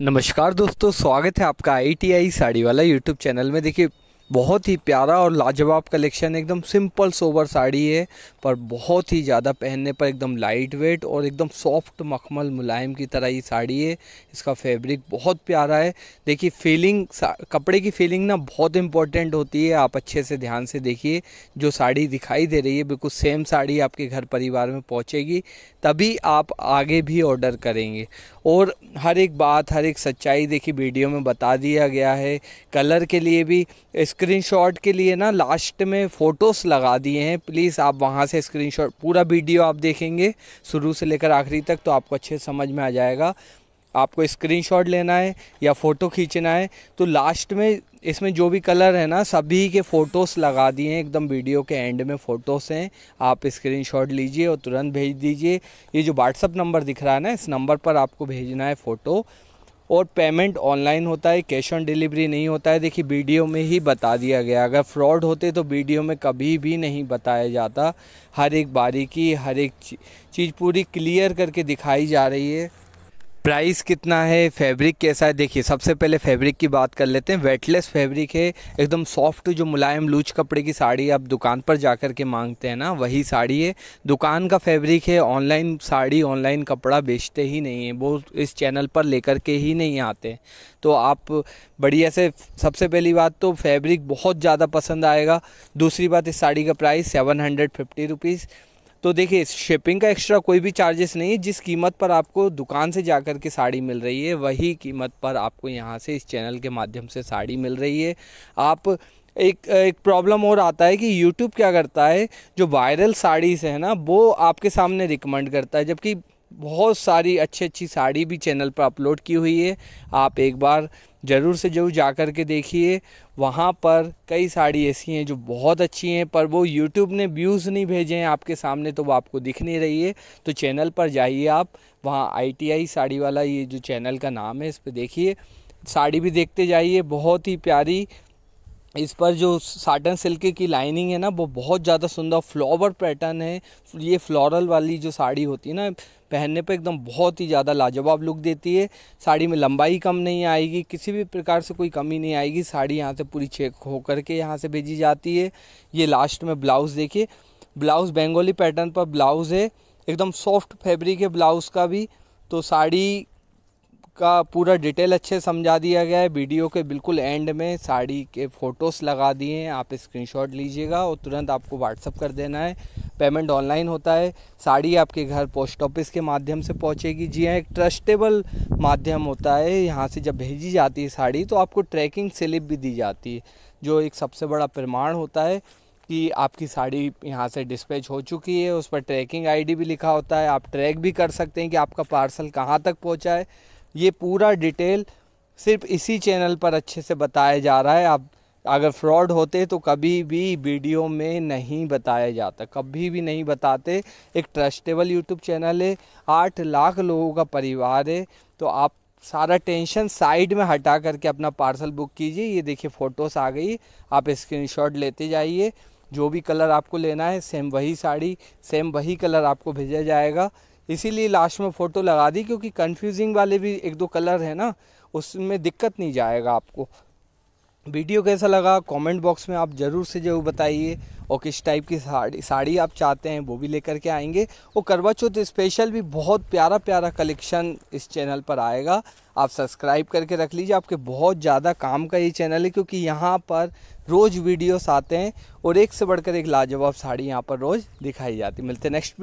नमस्कार दोस्तों स्वागत है आपका आई टी आई साड़ी वाला यूट्यूब चैनल में देखिए बहुत ही प्यारा और लाजवाब कलेक्शन एकदम सिंपल सोवर साड़ी है पर बहुत ही ज़्यादा पहनने पर एकदम लाइट वेट और एकदम सॉफ्ट मखमल मुलायम की तरह ये साड़ी है इसका फैब्रिक बहुत प्यारा है देखिए फीलिंग कपड़े की फीलिंग ना बहुत इंपॉर्टेंट होती है आप अच्छे से ध्यान से देखिए जो साड़ी दिखाई दे रही है बिल्कुल सेम साड़ी आपके घर परिवार में पहुँचेगी तभी आप आगे भी ऑर्डर करेंगे और हर एक बात हर एक सच्चाई देखिए वीडियो में बता दिया गया है कलर के लिए भी इस स्क्रीनशॉट के लिए ना लास्ट में फ़ोटोस लगा दिए हैं प्लीज़ आप वहाँ से स्क्रीनशॉट पूरा वीडियो आप देखेंगे शुरू से लेकर आखिरी तक तो आपको अच्छे समझ में आ जाएगा आपको स्क्रीनशॉट लेना है या फ़ोटो खींचना है तो लास्ट में इसमें जो भी कलर है ना सभी के फ़ोटोस लगा दिए हैं एकदम वीडियो के एंड में फ़ोटोस हैं आप स्क्रीनशॉट लीजिए और तुरंत भेज दीजिए ये जो व्हाट्सअप नंबर दिख रहा है ना इस नंबर पर आपको भेजना है फ़ोटो और पेमेंट ऑनलाइन होता है कैश ऑन डिलीवरी नहीं होता है देखिए वीडियो में ही बता दिया गया अगर फ्रॉड होते तो वीडियो में कभी भी नहीं बताया जाता हर एक बारीकी हर एक चीज़ पूरी क्लियर करके दिखाई जा रही है प्राइस कितना है फैब्रिक कैसा है देखिए सबसे पहले फैब्रिक की बात कर लेते हैं वेटलेस फैब्रिक है एकदम सॉफ्ट जो मुलायम लूज कपड़े की साड़ी आप दुकान पर जा कर के मांगते हैं ना वही साड़ी है दुकान का फैब्रिक है ऑनलाइन साड़ी ऑनलाइन कपड़ा बेचते ही नहीं है वो इस चैनल पर लेकर के ही नहीं आते तो आप बढ़िया से सबसे पहली बात तो फैब्रिक बहुत ज़्यादा पसंद आएगा दूसरी बात इस साड़ी का price seven hundred fifty rupees तो देखिए शिपिंग का एक्स्ट्रा कोई भी चार्जेस नहीं है जिस कीमत पर आपको दुकान से जा कर के साड़ी मिल रही है वही कीमत पर आपको यहाँ से इस चैनल के माध्यम से साड़ी मिल रही है आप एक एक प्रॉब्लम और आता है कि यूट्यूब क्या करता है जो वायरल साड़ीज़ है ना वो आपके सामने रिकमेंड करता है जबकि बहुत सारी अच्छी अच्छी साड़ी भी चैनल पर अपलोड की हुई है आप एक बार ज़रूर से ज़रूर जा कर के देखिए वहाँ पर कई साड़ी ऐसी हैं जो बहुत अच्छी हैं पर वो यूट्यूब ने व्यूज़ नहीं भेजे हैं आपके सामने तो वो आपको दिख नहीं रही है तो चैनल पर जाइए आप वहाँ आईटीआई साड़ी वाला ये जो चैनल का नाम है इस पर देखिए साड़ी भी देखते जाइए बहुत ही प्यारी इस पर जो साटन सिल्क की लाइनिंग है ना वो बहुत ज़्यादा सुंदर फ्लावर पैटर्न है ये फ्लोरल वाली जो साड़ी होती है ना पहनने पर एकदम बहुत ही ज़्यादा लाजवाब लुक देती है साड़ी में लंबाई कम नहीं आएगी किसी भी प्रकार से कोई कमी नहीं आएगी साड़ी यहाँ से पूरी चेक हो करके यहाँ से भेजी जाती है ये लास्ट में ब्लाउज़ देखिए ब्लाउज़ बेंगोली पैटर्न पर ब्लाउज़ है एकदम सॉफ्ट फैब्रिक है ब्लाउज़ का भी तो साड़ी का पूरा डिटेल अच्छे समझा दिया गया है वीडियो के बिल्कुल एंड में साड़ी के फ़ोटोज़ लगा दिए हैं आप स्क्रीनशॉट लीजिएगा और तुरंत आपको व्हाट्सअप कर देना है पेमेंट ऑनलाइन होता है साड़ी आपके घर पोस्ट ऑफिस के माध्यम से पहुँचेगी जी हाँ एक ट्रस्टेबल माध्यम होता है यहाँ से जब भेजी जाती है साड़ी तो आपको ट्रैकिंग स्लिप भी दी जाती है जो एक सबसे बड़ा प्रमाण होता है कि आपकी साड़ी यहाँ से डिस्पैच हो चुकी है उस पर ट्रैकिंग आईडी भी लिखा होता है आप ट्रैक भी कर सकते हैं कि आपका पार्सल कहाँ तक पहुँचा है ये पूरा डिटेल सिर्फ इसी चैनल पर अच्छे से बताया जा रहा है आप अगर फ्रॉड होते तो कभी भी वीडियो में नहीं बताया जाता कभी भी नहीं बताते एक ट्रस्टेबल यूट्यूब चैनल है आठ लाख लोगों का परिवार है तो आप सारा टेंशन साइड में हटा करके अपना पार्सल बुक कीजिए ये देखिए फ़ोटोस आ गई आप स्क्रीनशॉट लेते जाइए जो भी कलर आपको लेना है सेम वही साड़ी सेम वही कलर आपको भेजा जाएगा इसीलिए लास्ट में फ़ोटो लगा दी क्योंकि कंफ्यूजिंग वाले भी एक दो कलर है ना उसमें दिक्कत नहीं जाएगा आपको वीडियो कैसा लगा कमेंट बॉक्स में आप ज़रूर से ज़रूर बताइए और किस टाइप की साड़ी साड़ी आप चाहते हैं वो भी लेकर के आएंगे और करवा चौथ स्पेशल भी बहुत प्यारा प्यारा कलेक्शन इस चैनल पर आएगा आप सब्सक्राइब करके रख लीजिए आपके बहुत ज़्यादा काम का ये चैनल है क्योंकि यहाँ पर रोज़ वीडियोस आते हैं और एक से बढ़कर एक लाजवाब साड़ी यहाँ पर रोज़ दिखाई जाती मिलते नेक्स्ट